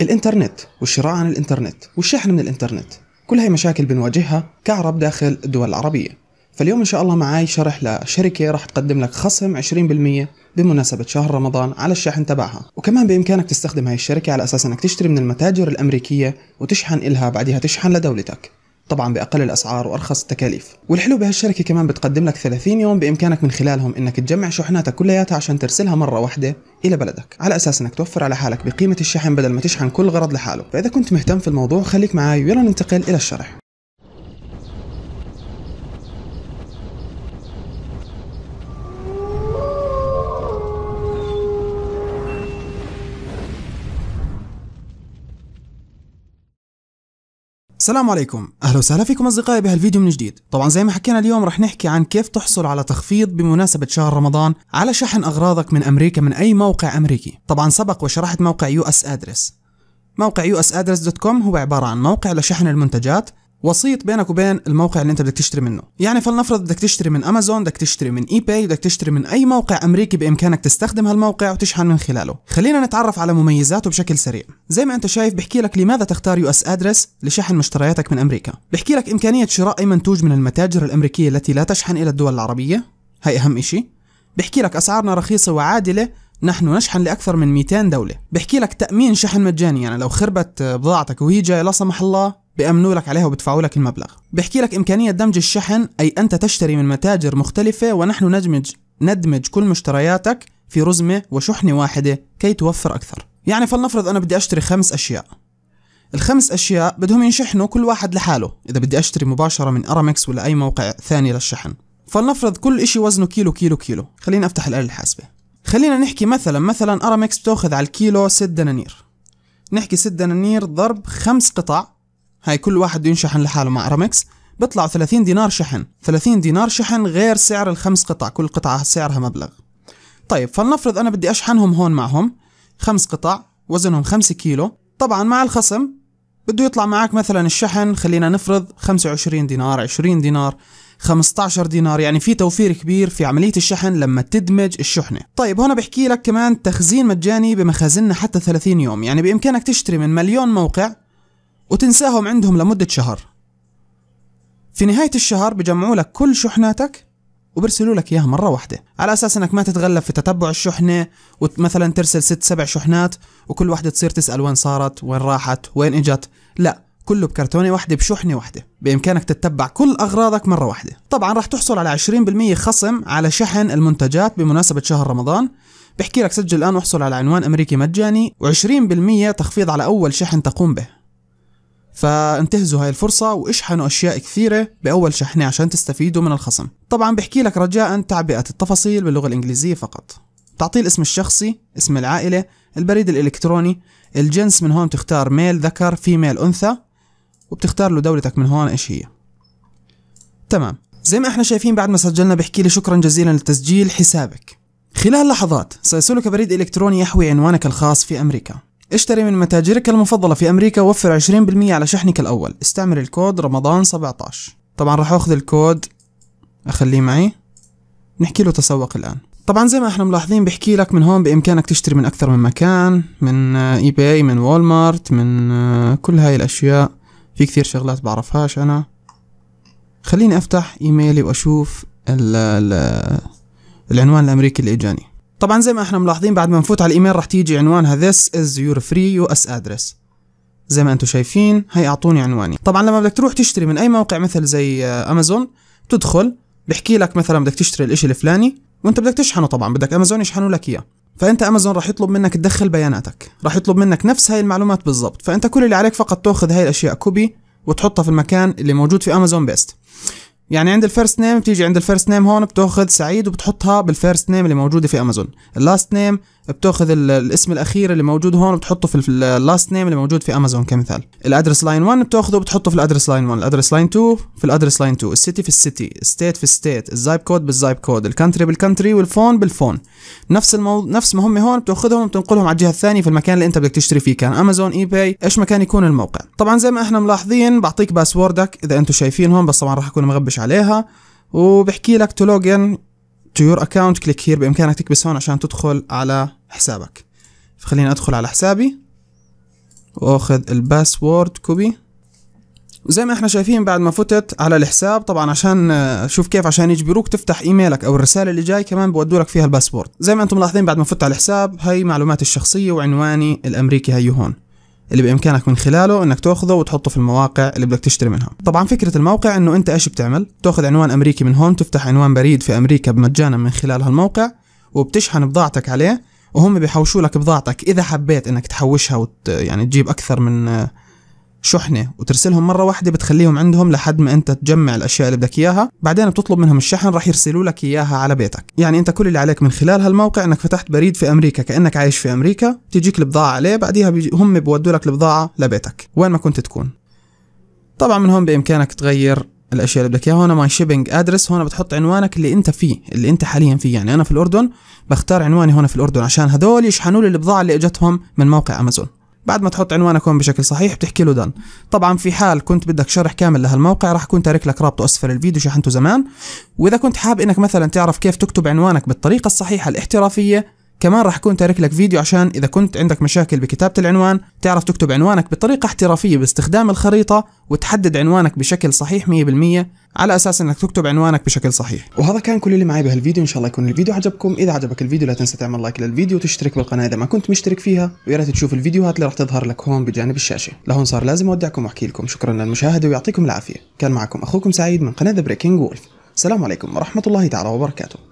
الانترنت والشراء عن الانترنت والشحن من الانترنت كل هاي مشاكل بنواجهها كعرب داخل الدول العربية فاليوم إن شاء الله معاي شرح لشركة راح تقدم لك خصم 20% بمناسبة شهر رمضان على الشحن تبعها وكمان بإمكانك تستخدم هاي الشركة على أساس أنك تشتري من المتاجر الأمريكية وتشحن إلها بعدها تشحن لدولتك طبعا باقل الاسعار وارخص التكاليف والحلو بهالشركه كمان بتقدم لك 30 يوم بامكانك من خلالهم انك تجمع شحناتك كلياتها عشان ترسلها مره واحده الى بلدك على اساس انك توفر على حالك بقيمه الشحن بدل ما تشحن كل غرض لحاله فاذا كنت مهتم في الموضوع خليك معي ويلا ننتقل الى الشرح السلام عليكم اهلا وسهلا فيكم اصدقائي بهالفيديو من جديد طبعا زي ما حكينا اليوم رح نحكي عن كيف تحصل على تخفيض بمناسبة شهر رمضان على شحن اغراضك من امريكا من اي موقع امريكي طبعا سبق وشرحت موقع يو اس ادرس موقع يو اس ادرس دوت كوم هو عبارة عن موقع لشحن المنتجات وسيط بينك وبين الموقع اللي انت بدك تشتري منه يعني فلنفرض بدك تشتري من امازون بدك تشتري من اي باي بدك تشتري من اي موقع امريكي بامكانك تستخدم هالموقع وتشحن من خلاله خلينا نتعرف على مميزاته بشكل سريع زي ما انت شايف بحكي لك لماذا تختار يو اس ادرس لشحن مشترياتك من امريكا بحكي لك امكانيه شراء اي منتوج من المتاجر الامريكيه التي لا تشحن الى الدول العربيه هاي اهم شيء بحكي لك اسعارنا رخيصه وعادله نحن نشحن لأكثر من 200 دولة بحكي لك تأمين شحن مجاني يعني لو خربت بضاعتك وهي جاية لا سمح الله بأمنوا لك عليها وبدفعوا لك المبلغ بحكي لك إمكانية دمج الشحن أي أنت تشتري من متاجر مختلفة ونحن ندمج ندمج كل مشترياتك في رزمة وشحنة واحدة كي توفر أكثر يعني فلنفرض أنا بدي أشتري خمس أشياء الخمس أشياء بدهم ينشحنوا كل واحد لحاله إذا بدي أشتري مباشرة من أرامكس ولا أي موقع ثاني للشحن فلنفرض كل إشي وزنه كيلو كيلو كيلو خليني أفتح الآلة الحاسبة خلينا نحكي مثلا مثلا ارامكس بتاخذ على الكيلو 6 دنانير نحكي 6 دنانير ضرب 5 قطع هاي كل واحد ينشحن لحاله مع ارامكس بيطلع 30 دينار شحن 30 دينار شحن غير سعر الخمس قطع كل قطعة سعرها مبلغ طيب فلنفرض أنا بدي أشحنهم هون معهم خمس قطع وزنهم 5 كيلو طبعا مع الخصم بده يطلع معك مثلا الشحن خلينا نفرض 25 دينار 20 دينار 15 دينار يعني في توفير كبير في عملية الشحن لما تدمج الشحنة طيب هنا بحكي لك كمان تخزين مجاني بمخازننا حتى 30 يوم يعني بإمكانك تشتري من مليون موقع وتنساهم عندهم لمدة شهر في نهاية الشهر بجمعوا لك كل شحناتك وبرسلوا لك اياها مره واحده على اساس انك ما تتغلب في تتبع الشحنه ومثلا ترسل ست سبع شحنات وكل واحده تصير تسال وين صارت وين راحت وين اجت لا كله بكرتونه واحده بشحنه واحده بامكانك تتبع كل اغراضك مره واحده طبعا راح تحصل على 20% خصم على شحن المنتجات بمناسبه شهر رمضان بحكي لك سجل الان واحصل على عنوان امريكي مجاني و20% تخفيض على اول شحن تقوم به فانتهزوا هاي الفرصة واشحنوا أشياء كثيرة بأول شحنة عشان تستفيدوا من الخصم طبعا بحكي لك رجاء تعبئة التفاصيل باللغة الإنجليزية فقط تعطيه الاسم الشخصي اسم العائلة البريد الإلكتروني الجنس من هون تختار ميل ذكر فيميل أنثى وبتختار له دولتك من هون ايش هي تمام زي ما احنا شايفين بعد ما سجلنا بحكي لي شكرا جزيلا لتسجيل حسابك خلال لحظات سيصلك بريد إلكتروني يحوي عنوانك الخاص في أمريكا اشتري من متاجرك المفضلة في أمريكا ووفر 20% على شحنك الأول استعمل الكود رمضان 17 طبعا راح أخذ الكود أخليه معي نحكي له تسوق الآن طبعا زي ما احنا ملاحظين بحكي لك من هون بامكانك تشتري من اكثر من مكان من اي باي من وول مارت من آه، كل هاي الاشياء في كثير شغلات بعرفهاش أنا خليني أفتح إيميلي وأشوف ال ال العنوان الأمريكي اللي إجاني طبعا زي ما احنا ملاحظين بعد ما نفوت على الإيميل راح تيجي عنوانها this is your free US address زي ما انتم شايفين هي اعطوني عنواني طبعا لما بدك تروح تشتري من اي موقع مثل زي امازون تدخل بحكي لك مثلا بدك تشتري الاشي الفلاني وانت بدك تشحنه طبعا بدك امازون يشحنوا لك اياه فانت امازون راح يطلب منك تدخل بياناتك راح يطلب منك نفس هاي المعلومات بالضبط فانت كل اللي عليك فقط تاخذ هاي الاشياء كوبي وتحطها في المكان اللي موجود في امازون بيست يعني عند الفيرست نيم بتيجي عند الفيرست نيم هون بتاخذ سعيد وبتحطها بالفيرست نيم اللي موجوده في امازون اللاست نيم بتاخذ الاسم الاخير اللي موجود هون بتحطه في اللاست نيم اللي موجود في امازون كمثال الادرس لاين 1 بتاخذه بتحطه في الادرس لاين 1 الادرس لاين 2 في الادرس لاين 2 السيتي في السيتي ستيت في الستيت الزايب كود بالزايب كود الكنتري بالكانتري والفون بالفون نفس المو... نفس ما هم هون بتاخذهم وبتنقلهم على الجهه الثانيه في المكان اللي انت بدك تشتري فيه كان امازون اي باي ايش مكان يكون الموقع طبعا زي ما احنا ملاحظين بعطيك باسوردك اذا انتم شايفينهم بس طبعا راح اكون مغبش عليها وبحكي لك تو لوجن تو يور اكونت كليك هير بامكانك تكبس هون عشان تدخل على حسابك فخليني ادخل على حسابي واخذ الباسورد كوبي وزي ما احنا شايفين بعد ما فتت على الحساب طبعا عشان آه، شوف كيف عشان يجبروك تفتح ايميلك او الرساله اللي جاي كمان بودوا لك فيها الباسورد زي ما انتم ملاحظين بعد ما فتت على الحساب هي معلوماتي الشخصيه وعنواني الامريكي هيو هون اللي بامكانك من خلاله انك تاخذه وتحطه في المواقع اللي بدك تشتري منها طبعا فكره الموقع انه انت ايش بتعمل تاخذ عنوان امريكي من هون تفتح عنوان بريد في امريكا مجانا من خلال هالموقع وبتشحن بضاعتك عليه وهم بيحوشوا لك بضاعتك اذا حبيت انك تحوشها وت يعني تجيب اكثر من آه، شحنه وترسلهم مره واحده بتخليهم عندهم لحد ما انت تجمع الاشياء اللي بدك اياها بعدين بتطلب منهم الشحن راح يرسلوا لك اياها على بيتك يعني انت كل اللي عليك من خلال هالموقع انك فتحت بريد في امريكا كانك عايش في امريكا تجيك البضاعه عليه بعديها بيجي هم بيودوا لك البضاعه لبيتك وين ما كنت تكون طبعا من هون بامكانك تغير الاشياء اللي بدك اياها هون ماي شيبنج ادرس هون بتحط عنوانك اللي انت فيه اللي انت حاليا فيه يعني انا في الاردن بختار عنواني هون في الاردن عشان هدول يشحنوا لي البضاعه اللي اجتهم من موقع امازون بعد ما تحط عنوانك هون بشكل صحيح بتحكي له دان طبعا في حال كنت بدك شرح كامل لهالموقع راح اكون تارك لك رابطه اسفل الفيديو شحنته زمان واذا كنت حاب انك مثلا تعرف كيف تكتب عنوانك بالطريقه الصحيحه الاحترافيه كمان راح اكون تارك لك فيديو عشان اذا كنت عندك مشاكل بكتابه العنوان تعرف تكتب عنوانك بطريقه احترافيه باستخدام الخريطه وتحدد عنوانك بشكل صحيح 100% على اساس انك تكتب عنوانك بشكل صحيح وهذا كان كل اللي معي بهالفيديو ان شاء الله يكون الفيديو عجبكم اذا عجبك الفيديو لا تنسى تعمل لايك للفيديو وتشترك بالقناه اذا ما كنت مشترك فيها ويا ريت تشوف الفيديوهات اللي راح تظهر لك هون بجانب الشاشه لهون صار لازم اودعكم واحكي لكم شكرا للمشاهده ويعطيكم العافيه كان معكم اخوكم سعيد من قناه ذا بريكنج وولف السلام عليكم ورحمه الله تعالى وبركاته